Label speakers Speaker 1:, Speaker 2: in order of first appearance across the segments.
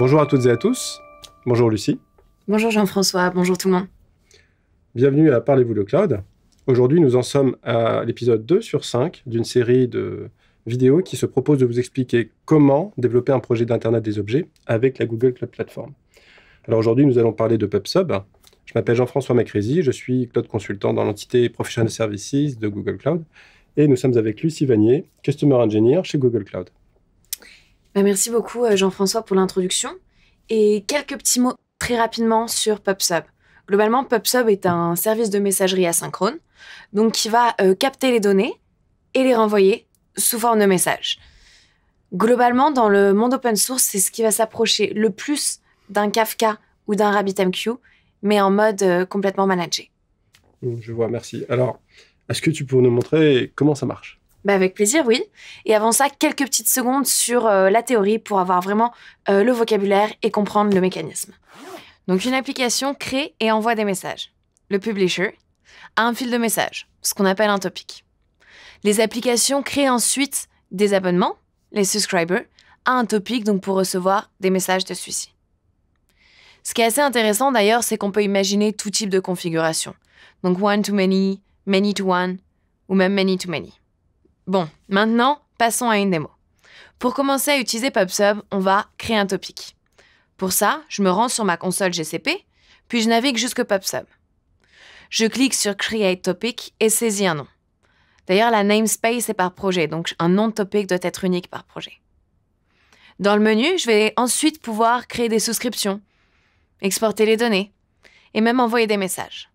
Speaker 1: Bonjour à toutes et à tous. Bonjour Lucie.
Speaker 2: Bonjour Jean-François. Bonjour tout le monde.
Speaker 1: Bienvenue à Parlez-vous le Cloud. Aujourd'hui, nous en sommes à l'épisode 2 sur 5 d'une série de vidéos qui se propose de vous expliquer comment développer un projet d'Internet des objets avec la Google Cloud Platform. Alors aujourd'hui, nous allons parler de PubSub. Je m'appelle Jean-François Macrézy, je suis cloud consultant dans l'entité Professional Services de Google Cloud et nous sommes avec Lucie Vanier, Customer Engineer chez Google Cloud.
Speaker 2: Bah, merci beaucoup euh, Jean-François pour l'introduction et quelques petits mots très rapidement sur PubSub. Globalement, PubSub est un service de messagerie asynchrone, donc qui va euh, capter les données et les renvoyer sous forme de messages. Globalement, dans le monde open source, c'est ce qui va s'approcher le plus d'un Kafka ou d'un RabbitMQ, mais en mode euh, complètement managé.
Speaker 1: Je vois, merci. Alors, est-ce que tu pourrais nous montrer comment ça marche
Speaker 2: bah avec plaisir, oui. Et avant ça, quelques petites secondes sur euh, la théorie pour avoir vraiment euh, le vocabulaire et comprendre le mécanisme. Donc une application crée et envoie des messages. Le publisher a un fil de messages, ce qu'on appelle un topic. Les applications créent ensuite des abonnements, les subscribers, à un topic donc pour recevoir des messages de celui-ci. Ce qui est assez intéressant d'ailleurs, c'est qu'on peut imaginer tout type de configuration. Donc one to many, many to one ou même many to many. Bon, maintenant, passons à une démo. Pour commencer à utiliser PubSub, on va créer un topic. Pour ça, je me rends sur ma console GCP, puis je navigue jusque PubSub. Je clique sur Create Topic et saisis un nom. D'ailleurs, la namespace est par projet, donc un nom de topic doit être unique par projet. Dans le menu, je vais ensuite pouvoir créer des souscriptions, exporter les données et même envoyer des messages.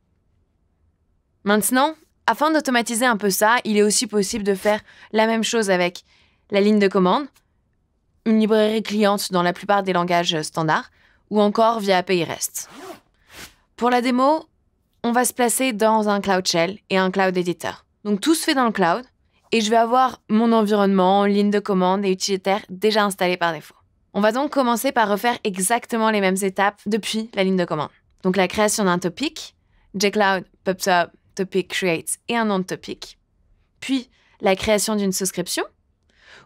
Speaker 2: Maintenant, afin d'automatiser un peu ça, il est aussi possible de faire la même chose avec la ligne de commande, une librairie cliente dans la plupart des langages standards, ou encore via API REST. Pour la démo, on va se placer dans un Cloud Shell et un Cloud Editor. Donc tout se fait dans le cloud, et je vais avoir mon environnement, ligne de commande et utilitaire déjà installé par défaut. On va donc commencer par refaire exactement les mêmes étapes depuis la ligne de commande. Donc la création d'un topic, jcloud, pubsub, Topic Create et un nom de topic. Puis, la création d'une souscription,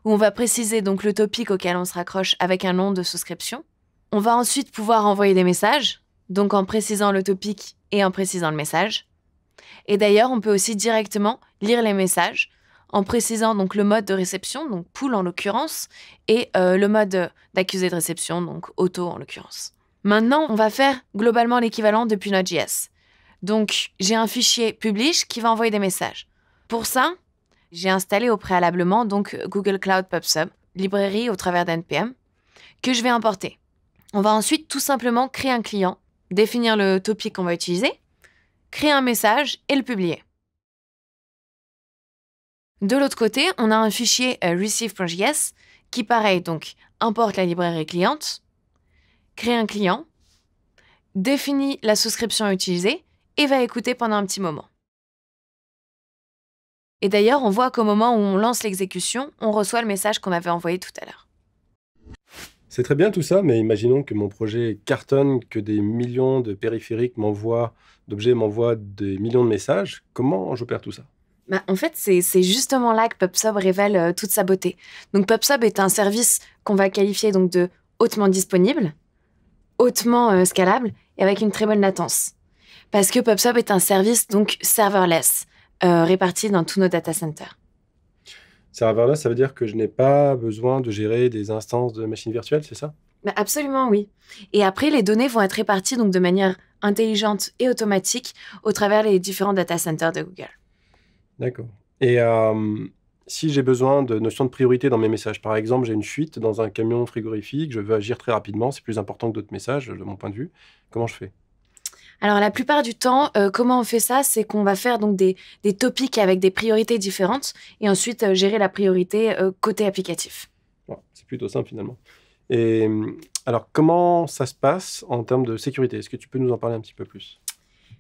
Speaker 2: où on va préciser donc le topic auquel on se raccroche avec un nom de souscription. On va ensuite pouvoir envoyer des messages, donc en précisant le topic et en précisant le message. Et d'ailleurs, on peut aussi directement lire les messages en précisant donc le mode de réception, donc pool en l'occurrence, et euh, le mode d'accusé de réception, donc auto en l'occurrence. Maintenant, on va faire globalement l'équivalent depuis Node.js. Donc, j'ai un fichier publish qui va envoyer des messages. Pour ça, j'ai installé au préalablement donc Google Cloud PubSub, librairie au travers d'NPM, que je vais importer. On va ensuite tout simplement créer un client, définir le topic qu'on va utiliser, créer un message et le publier. De l'autre côté, on a un fichier euh, receive.js qui, pareil, donc importe la librairie cliente, crée un client, définit la souscription à utiliser et va écouter pendant un petit moment. Et d'ailleurs, on voit qu'au moment où on lance l'exécution, on reçoit le message qu'on avait envoyé tout à l'heure.
Speaker 1: C'est très bien tout ça, mais imaginons que mon projet cartonne, que des millions de périphériques m'envoient, d'objets m'envoient des millions de messages. Comment j'opère tout ça
Speaker 2: bah, en fait, c'est justement là que PubSub révèle euh, toute sa beauté. Donc PubSub est un service qu'on va qualifier donc de hautement disponible, hautement euh, scalable et avec une très bonne latence. Parce que PubSub est un service donc serverless, euh, réparti dans tous nos data centers.
Speaker 1: Serverless, ça veut dire que je n'ai pas besoin de gérer des instances de machines virtuelles, c'est ça
Speaker 2: bah, Absolument, oui. Et après, les données vont être réparties donc de manière intelligente et automatique au travers les différents data centers de Google.
Speaker 1: D'accord. Et euh, si j'ai besoin de notions de priorité dans mes messages, par exemple, j'ai une fuite dans un camion frigorifique, je veux agir très rapidement, c'est plus important que d'autres messages de mon point de vue, comment je fais
Speaker 2: alors la plupart du temps, euh, comment on fait ça C'est qu'on va faire donc des, des, topics avec des priorités différentes et ensuite euh, gérer la priorité euh, côté applicatif.
Speaker 1: c'est plutôt simple finalement. Et alors comment ça se passe en termes de sécurité Est-ce que tu peux nous en parler un petit peu plus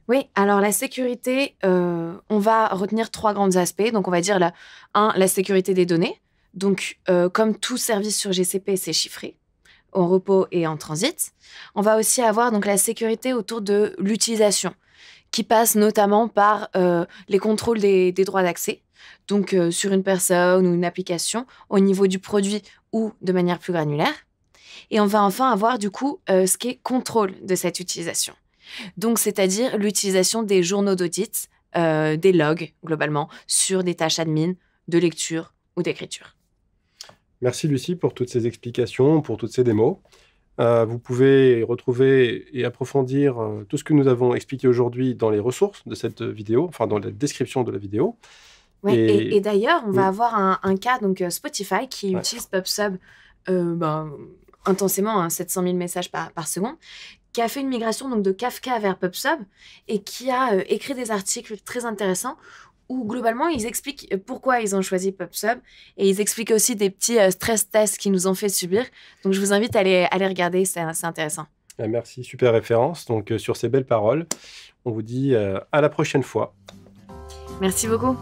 Speaker 2: oui, alors la sécurité, on va retenir trois grands aspects. Donc on va dire, la, un, la sécurité des données. Donc comme tout service sur GCP, c'est chiffré en repos et en transit. On va aussi avoir donc la sécurité autour de l'utilisation, qui passe notamment par euh, les contrôles des, droits d'accès, donc euh, sur une personne ou une application, au niveau du produit ou de manière plus granulaire. Et on va enfin avoir du coup euh, ce qui est contrôle de cette utilisation. Donc c'est-à-dire l'utilisation des journaux d'audit, des logs globalement, sur des tâches admin, de lecture ou d'écriture.
Speaker 1: Merci Lucie pour toutes ces explications, pour toutes ces démos. Euh, vous pouvez retrouver et approfondir euh, tout ce que nous avons expliqué aujourd'hui dans les ressources de cette vidéo, enfin dans la description de la vidéo. et,
Speaker 2: d'ailleurs, on va avoir un, cas, donc euh, Spotify, qui utilise PubSub ben, intensément, 700 hein, 000 messages par seconde, qui a fait une migration donc de Kafka vers PubSub et qui a euh, écrit des articles très intéressants où globalement ils expliquent euh, pourquoi ils ont choisi PubSub et ils expliquent aussi des petits euh, stress tests qu'ils nous ont fait subir. Donc je vous invite à aller, les regarder, c'est intéressant.
Speaker 1: Ah, merci, super référence. Donc sur ces belles paroles, on vous dit à la prochaine fois.
Speaker 2: Merci beaucoup.